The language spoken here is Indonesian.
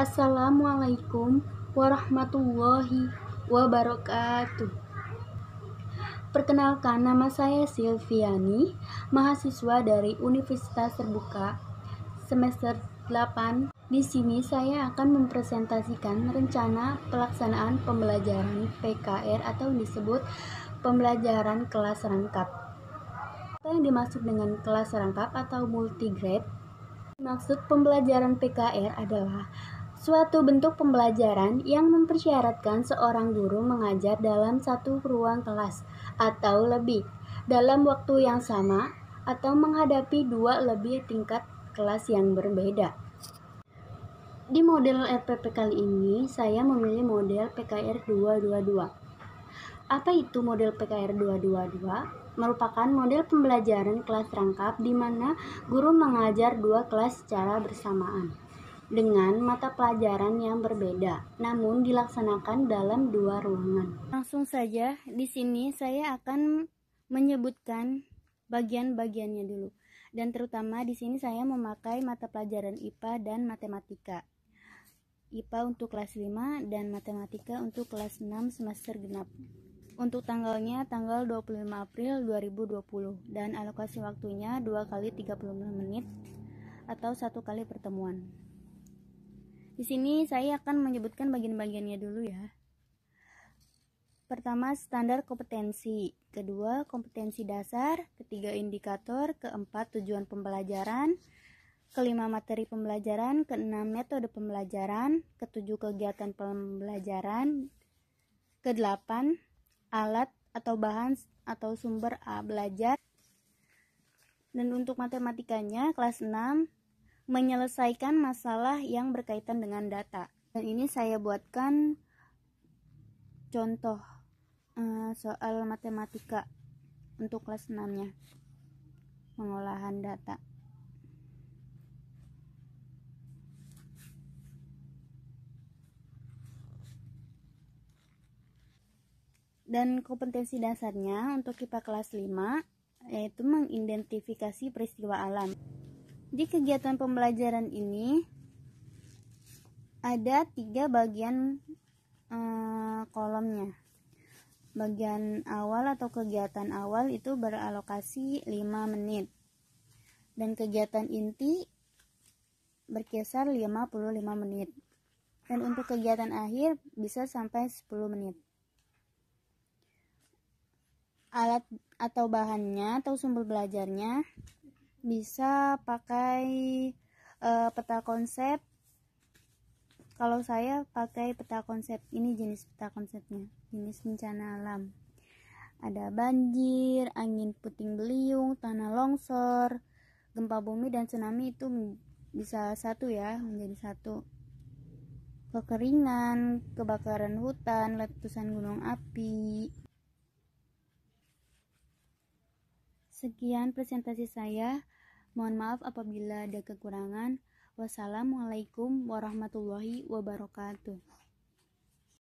Assalamualaikum warahmatullahi wabarakatuh. Perkenalkan, nama saya Silviani, mahasiswa dari Universitas Terbuka semester 8. Di sini saya akan mempresentasikan rencana pelaksanaan pembelajaran PKR atau disebut pembelajaran kelas rangkap. Apa yang dimaksud dengan kelas rangkap atau multigrade? Maksud pembelajaran PKR adalah suatu bentuk pembelajaran yang mempersyaratkan seorang guru mengajar dalam satu ruang kelas atau lebih dalam waktu yang sama atau menghadapi dua lebih tingkat kelas yang berbeda. Di model LPP kali ini, saya memilih model PKR 222. Apa itu model PKR 222? Merupakan model pembelajaran kelas rangkap di mana guru mengajar dua kelas secara bersamaan dengan mata pelajaran yang berbeda, namun dilaksanakan dalam dua ruangan. Langsung saja, di sini saya akan menyebutkan bagian-bagiannya dulu. Dan terutama di sini saya memakai mata pelajaran IPA dan matematika. IPA untuk kelas 5 dan matematika untuk kelas 6 semester genap. Untuk tanggalnya tanggal 25 April 2020 dan alokasi waktunya 2 kali 35 menit atau 1 kali pertemuan. Di sini saya akan menyebutkan bagian-bagiannya dulu ya. Pertama, standar kompetensi. Kedua, kompetensi dasar. Ketiga, indikator. Keempat, tujuan pembelajaran. Kelima, materi pembelajaran. Keenam, metode pembelajaran. Ketujuh, kegiatan pembelajaran. Kedelapan, alat atau bahan atau sumber A belajar. Dan untuk matematikanya, kelas 6, menyelesaikan masalah yang berkaitan dengan data. Dan ini saya buatkan contoh eh, soal matematika untuk kelas 6-nya. Pengolahan data. Dan kompetensi dasarnya untuk kita kelas 5 yaitu mengidentifikasi peristiwa alam. Di kegiatan pembelajaran ini ada tiga bagian eh, kolomnya. Bagian awal atau kegiatan awal itu beralokasi 5 menit. Dan kegiatan inti berkisar 55 menit. Dan untuk kegiatan akhir bisa sampai 10 menit. Alat atau bahannya atau sumber belajarnya bisa pakai uh, peta konsep kalau saya pakai peta konsep ini jenis peta konsepnya jenis bencana alam ada banjir angin puting beliung tanah longsor gempa bumi dan tsunami itu bisa satu ya menjadi satu kekeringan kebakaran hutan letusan gunung api Sekian presentasi saya. Mohon maaf apabila ada kekurangan. Wassalamualaikum warahmatullahi wabarakatuh.